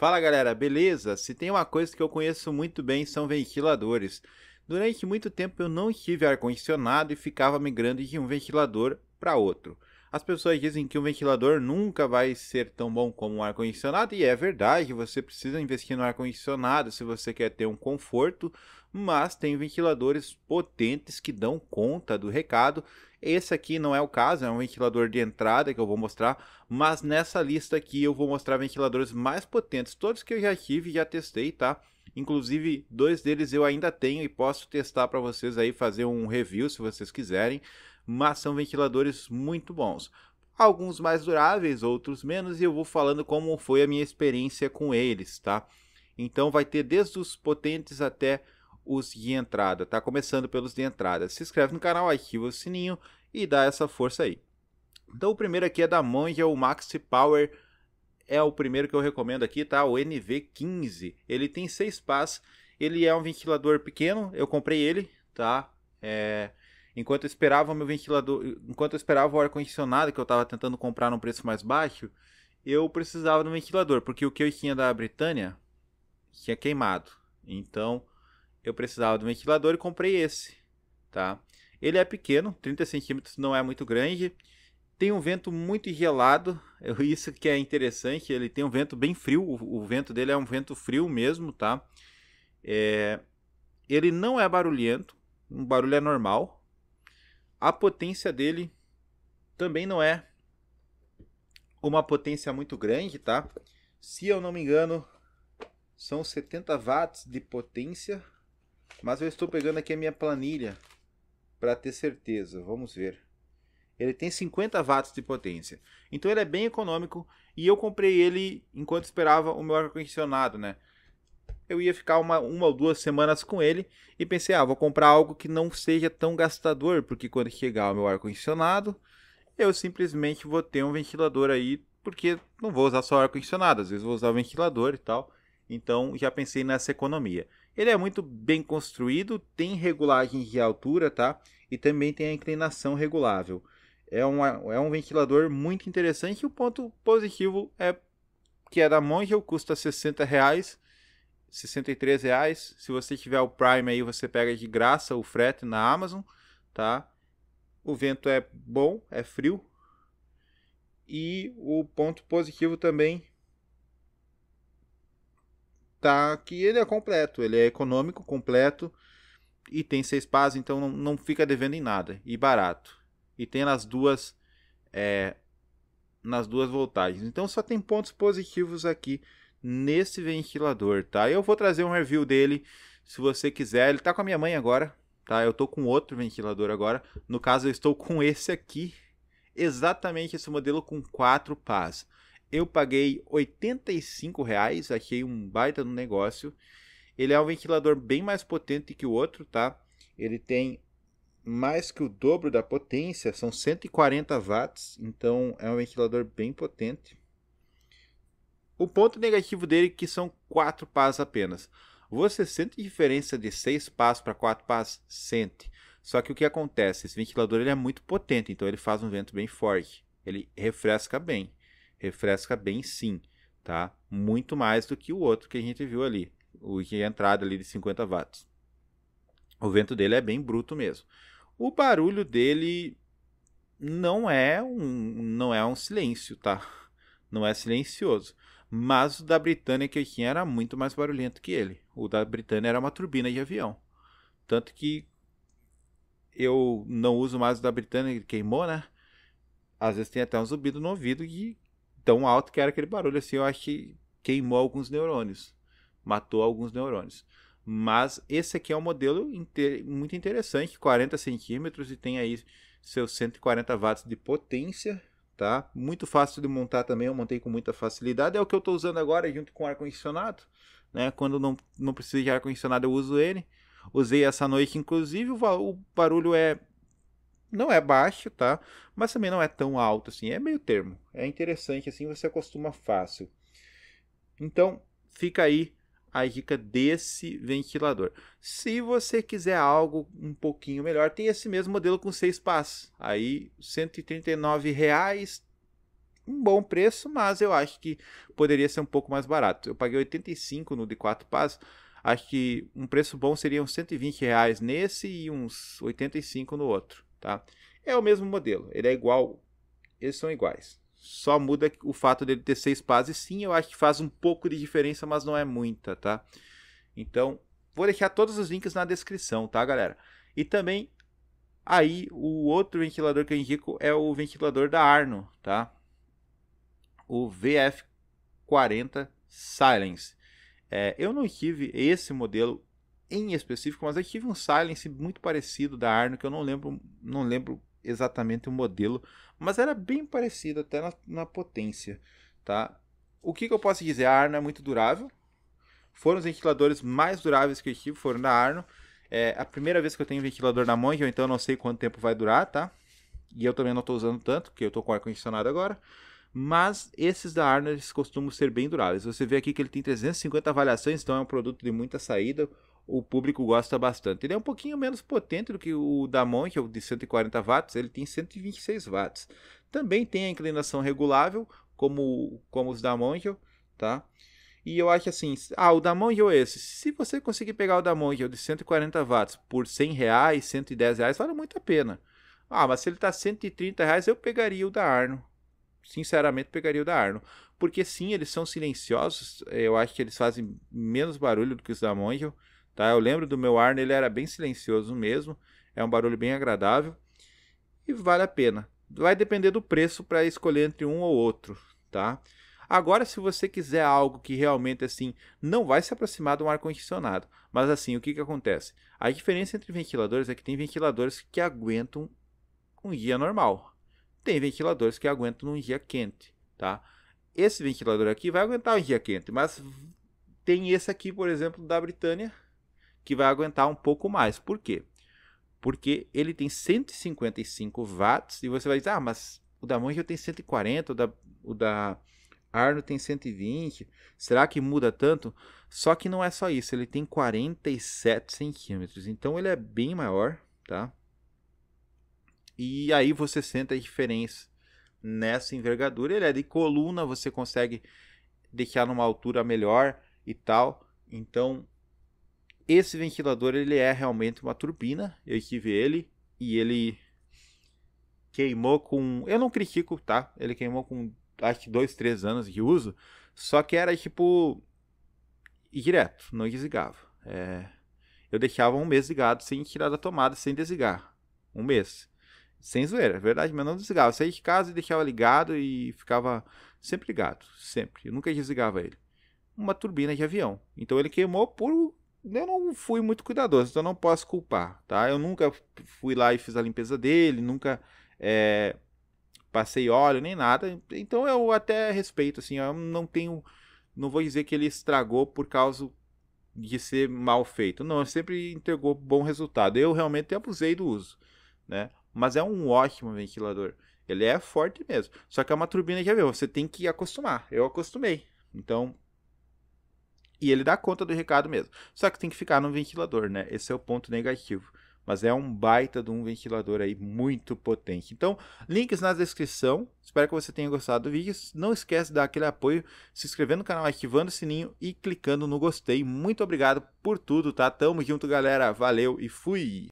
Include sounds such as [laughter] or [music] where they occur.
Fala galera, beleza? Se tem uma coisa que eu conheço muito bem são ventiladores. Durante muito tempo eu não tive ar-condicionado e ficava migrando de um ventilador para outro. As pessoas dizem que um ventilador nunca vai ser tão bom como um ar-condicionado, e é verdade, você precisa investir no ar-condicionado se você quer ter um conforto, mas tem ventiladores potentes que dão conta do recado esse aqui não é o caso, é um ventilador de entrada que eu vou mostrar, mas nessa lista aqui eu vou mostrar ventiladores mais potentes, todos que eu já tive, já testei, tá? Inclusive, dois deles eu ainda tenho e posso testar para vocês aí, fazer um review se vocês quiserem, mas são ventiladores muito bons. Alguns mais duráveis, outros menos, e eu vou falando como foi a minha experiência com eles, tá? Então vai ter desde os potentes até os de entrada, tá? Começando pelos de entrada. Se inscreve no canal, ativa o sininho e dá essa força aí. Então o primeiro aqui é da Monja, o Maxi Power é o primeiro que eu recomendo aqui, tá? O NV15. Ele tem seis pás, ele é um ventilador pequeno, eu comprei ele, tá? É... Enquanto eu esperava meu ventilador, enquanto eu esperava o ar condicionado que eu estava tentando comprar num preço mais baixo, eu precisava do ventilador, porque o que eu tinha da Britânia tinha queimado. Então, eu precisava do ventilador e comprei esse, tá? Ele é pequeno, 30 centímetros não é muito grande. Tem um vento muito gelado, [laughs] isso que é interessante. Ele tem um vento bem frio, o, o vento dele é um vento frio mesmo, tá? É, ele não é barulhento, um barulho é normal. A potência dele também não é uma potência muito grande, tá? Se eu não me engano, são 70 watts de potência, mas eu estou pegando aqui a minha planilha para ter certeza. Vamos ver. Ele tem 50 watts de potência. Então ele é bem econômico e eu comprei ele enquanto esperava o meu ar-condicionado, né? Eu ia ficar uma, uma ou duas semanas com ele e pensei, ah, vou comprar algo que não seja tão gastador, porque quando chegar o meu ar-condicionado, eu simplesmente vou ter um ventilador aí, porque não vou usar só ar-condicionado, às vezes vou usar o ventilador e tal. Então já pensei nessa economia. Ele é muito bem construído, tem regulagens de altura, tá? E também tem a inclinação regulável. É, uma, é um ventilador muito interessante. o ponto positivo é que é da Mongel, custa é 60 reais, 63 reais. Se você tiver o Prime aí, você pega de graça o frete na Amazon, tá? O vento é bom, é frio. E o ponto positivo também tá que ele é completo, ele é econômico, completo e tem seis pás, então não, não fica devendo em nada e barato. E tem nas duas é, nas duas voltagens. Então só tem pontos positivos aqui nesse ventilador, tá? Eu vou trazer um review dele se você quiser. Ele tá com a minha mãe agora, tá? Eu tô com outro ventilador agora. No caso, eu estou com esse aqui, exatamente esse modelo com quatro pás. Eu paguei 85 reais, achei um baita no negócio. Ele é um ventilador bem mais potente que o outro, tá? Ele tem mais que o dobro da potência, são 140 watts, então é um ventilador bem potente. O ponto negativo dele é que são quatro pás apenas. Você sente diferença de seis pás para quatro pás? Sente. Só que o que acontece? Esse ventilador ele é muito potente, então ele faz um vento bem forte. Ele refresca bem refresca bem sim, tá? Muito mais do que o outro que a gente viu ali, o que é entrada ali de 50 watts. O vento dele é bem bruto mesmo. O barulho dele não é um não é um silêncio, tá? [laughs] Não é silencioso. Mas o da Britânica que era muito mais barulhento que ele. O da Britânia era uma turbina de avião. Tanto que eu não uso mais o da Britânia que queimou, né? Às vezes tem até um zumbido no ouvido que tão alto que era aquele barulho assim. Eu acho que queimou alguns neurônios, matou alguns neurônios. Mas esse aqui é um modelo muito interessante, 40 centímetros e tem aí seus 140 watts de potência, tá? Muito fácil de montar também, eu montei com muita facilidade. É o que eu estou usando agora junto com ar-condicionado, né? Quando não, não preciso de ar-condicionado eu uso ele. Usei essa noite, inclusive o, o barulho é não é baixo, tá? Mas também não é tão alto assim. É meio termo. É interessante assim, você acostuma fácil. Então, fica aí a dica desse ventilador. Se você quiser algo um pouquinho melhor, tem esse mesmo modelo com seis pás. Aí, R$ reais, um bom preço, mas eu acho que poderia ser um pouco mais barato. Eu paguei 85 no de 4 pás. Acho que um preço bom seria uns 120 reais nesse e uns 85 no outro tá? É o mesmo modelo, ele é igual, eles são iguais. Só muda o fato dele ter seis passes, sim, eu acho que faz um pouco de diferença, mas não é muita, tá? Então, vou deixar todos os links na descrição, tá, galera? E também aí o outro ventilador que eu indico é o ventilador da Arno, tá? O VF40 Silence. É, eu não tive esse modelo em específico, mas eu tive um Silence muito parecido da Arno, que eu não lembro, não lembro exatamente o modelo, mas era bem parecido até na, na potência, tá? O que, que, eu posso dizer? A Arno é muito durável. Foram os ventiladores mais duráveis que eu tive, foram da Arno. É a primeira vez que eu tenho um ventilador na mão, então eu não sei quanto tempo vai durar, tá? E eu também não estou usando tanto, porque eu estou com ar-condicionado agora. Mas esses da Arno, eles costumam ser bem duráveis. Você vê aqui que ele tem 350 avaliações, então é um produto de muita saída o público gosta bastante. Ele é um pouquinho menos potente do que o da Mon, é o de 140 watts, ele tem 126 watts. Também tem a inclinação regulável, como, como os da Monjo, tá? E eu acho assim, ah, o da Monjo é esse. Se você conseguir pegar o da Monjo é de 140 watts por 100 reais, 110 reais, vale muito a pena. Ah, mas se ele tá 130 reais, eu pegaria o da Arno. Sinceramente, pegaria o da Arno. Porque sim, eles são silenciosos, eu acho que eles fazem menos barulho do que os da Monjo. Tá? Eu lembro do meu Arne, ele era bem silencioso mesmo, é um barulho bem agradável e vale a pena. Vai depender do preço para escolher entre um ou outro, tá? Agora, se você quiser algo que realmente assim não vai se aproximar de um ar-condicionado, mas assim, o que, que acontece? A diferença entre ventiladores é que tem ventiladores que aguentam um dia normal, tem ventiladores que aguentam um dia quente, tá? Esse ventilador aqui vai aguentar um dia quente, mas tem esse aqui, por exemplo, da Britânia, que vai aguentar um pouco mais. Por quê? Porque ele tem 155 watts e você vai dizer, ah, mas o da Monja tem 140, o da, o da Arno tem 120, será que muda tanto? Só que não é só isso, ele tem 47 centímetros, então ele é bem maior, tá? E aí você sente a diferença nessa envergadura. Ele é de coluna, você consegue deixar numa altura melhor e tal. Então esse ventilador ele é realmente uma turbina. Eu estive ele e ele queimou com, eu não critico, tá? Ele queimou com acho que dois, três anos de uso, só que era tipo direto, não desligava. É... eu deixava um mês ligado sem tirar da tomada, sem desligar, um mês. Sem zoeira, é verdade, mas não desligava. Eu saía de casa e deixava ligado e ficava sempre ligado, sempre. Eu nunca desligava ele. Uma turbina de avião. Então ele queimou por eu não fui muito cuidadoso, então não posso culpar, tá? Eu nunca fui lá e fiz a limpeza dele, nunca é, passei óleo nem nada, então eu até respeito, assim, eu não tenho, não vou dizer que ele estragou por causa de ser mal feito, não, sempre entregou bom resultado. Eu realmente abusei do uso, né? Mas é um ótimo ventilador, ele é forte mesmo, só que é uma turbina de avião, é você tem que acostumar. Eu acostumei, então e ele dá conta do recado mesmo. Só que tem que ficar no ventilador, né? Esse é o ponto negativo. Mas é um baita de um ventilador aí muito potente. Então, links na descrição. Espero que você tenha gostado do vídeo. Não esquece de dar aquele apoio, se inscrever no canal, ativando o sininho e clicando no gostei. Muito obrigado por tudo, tá? Tamo junto, galera. Valeu e fui!